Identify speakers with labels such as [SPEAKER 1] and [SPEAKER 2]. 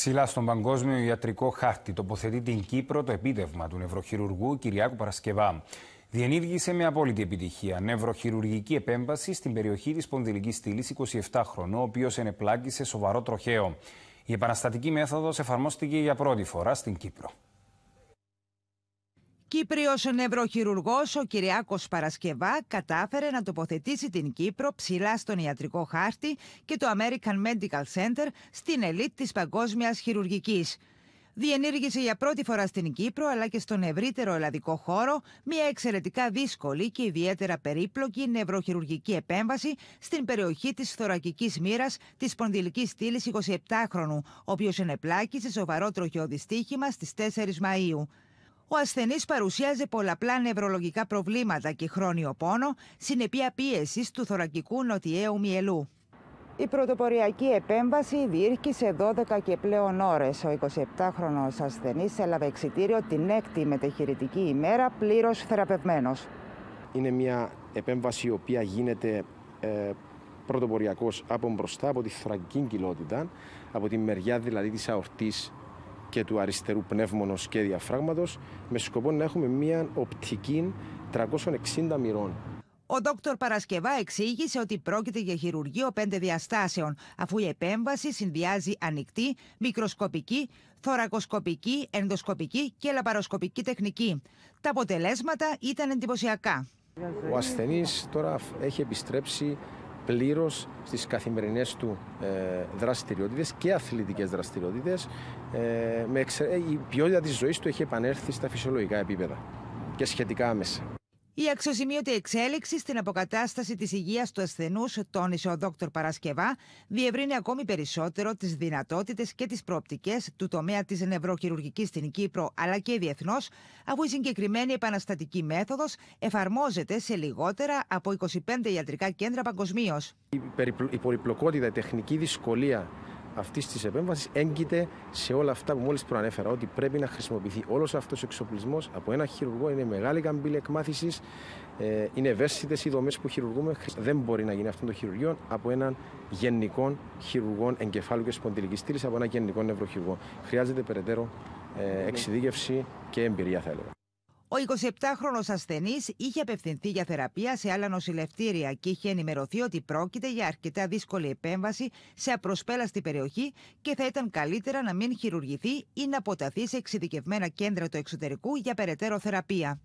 [SPEAKER 1] Ψηλά στον παγκόσμιο ιατρικό χάρτη τοποθετεί την Κύπρο το επίτευγμα του νευροχειρουργού Κυριάκου Παρασκευά. Διενήργησε με απόλυτη επιτυχία νευροχειρουργική επέμβαση στην περιοχή της Πονδυλικής Στήλης 27 χρονών, ο οποίος ενεπλάκησε σοβαρό τροχαίο. Η επαναστατική μέθοδος εφαρμόστηκε για πρώτη φορά στην Κύπρο.
[SPEAKER 2] Κύπριος νευροχειρουργός ο Κυριάκος Παρασκευά κατάφερε να τοποθετήσει την Κύπρο ψηλά στον ιατρικό χάρτη και το American Medical Center στην ελίτ της παγκόσμιας χειρουργικής. Διενήργησε για πρώτη φορά στην Κύπρο αλλά και στον ευρύτερο ελλαδικό χώρο μια εξαιρετικά δύσκολη και ιδιαίτερα περίπλοκη νευροχειρουργική επέμβαση στην περιοχή της θωρακικής μοίρας της σπονδυλικής στήλης 27χρονου, ο οποίος ενεπλάκησε σοβαρό τροχιο δυστυχημα στις 4 Μαΐου. Ο ασθενής παρουσιάζει πολλαπλά νευρολογικά προβλήματα και χρόνιο πόνο, συνεπία πίεσης του θωρακικού νοτιέου μυελού. Η πρωτοποριακή επέμβαση διήρκησε 12 και πλέον ώρες. Ο 27χρονο ασθενής έλαβε εξητήριο την έκτη μετεχειρητική ημέρα πλήρως θεραπευμένος. Είναι μια επέμβαση η οποία γίνεται
[SPEAKER 3] ε, από μπροστά, από τη θωρακική κοιλότητα, από τη μεριά δηλαδή της αορτής και του αριστερού πνεύμονος και διαφράγματος με σκοπό να έχουμε μια οπτική 360 μοιρών.
[SPEAKER 2] Ο Δόκτωρ Παρασκευά εξήγησε ότι πρόκειται για χειρουργείο πέντε διαστάσεων, αφού η επέμβαση συνδυάζει ανοιχτή, μικροσκοπική, θωρακοσκοπική, ενδοσκοπική και λαπαροσκοπική τεχνική. Τα αποτελέσματα ήταν εντυπωσιακά.
[SPEAKER 3] Ο ασθενής τώρα έχει επιστρέψει πλήρως στις καθημερινές του ε, δραστηριότητες και αθλητικές δραστηριότητες. Ε, με ε, Η ποιότητα της ζωής του έχει επανέλθει στα φυσιολογικά επίπεδα και σχετικά άμεσα.
[SPEAKER 2] Η αξιοσημείωτη εξέλιξη στην αποκατάσταση της υγείας του ασθενούς, τόνισε ο Δ. Παρασκευά, διευρύνει ακόμη περισσότερο τις δυνατότητες και τις προοπτικές του τομέα της νευροχειρουργικής στην Κύπρο αλλά και διεθνώς, αφού η συγκεκριμένη επαναστατική μέθοδος εφαρμόζεται σε λιγότερα από 25 ιατρικά κέντρα παγκοσμίως.
[SPEAKER 3] Η, η πολυπλοκότητα, η τεχνική δυσκολία αυτής της επέμβασης έγκυται σε όλα αυτά που μόλις προανέφερα. Ότι πρέπει να χρησιμοποιηθεί όλος αυτός ο εξοπλισμός από ένα χειρουργό. Είναι μεγάλη καμπύλη εκμάθησης. Ε, είναι ευαίσθητες οι δομές που χειρουργούμε. Δεν μπορεί να γίνει αυτό το χειρουργείο από έναν γενικό χειρουργό εγκεφάλου και σπονδυλικής στήλης, από έναν γενικό νευροχειρουργό. Χρειάζεται περαιτέρω ε, ναι. εξειδίκευση και εμπειρία, θα έλεγα.
[SPEAKER 2] Ο 27χρονο ασθενής είχε απευθυνθεί για θεραπεία σε άλλα νοσηλευτήρια και είχε ενημερωθεί ότι πρόκειται για αρκετά δύσκολη επέμβαση σε απροσπέλαστη περιοχή και θα ήταν καλύτερα να μην χειρουργηθεί ή να αποταθεί σε εξειδικευμένα κέντρα του εξωτερικού για περαιτέρω θεραπεία.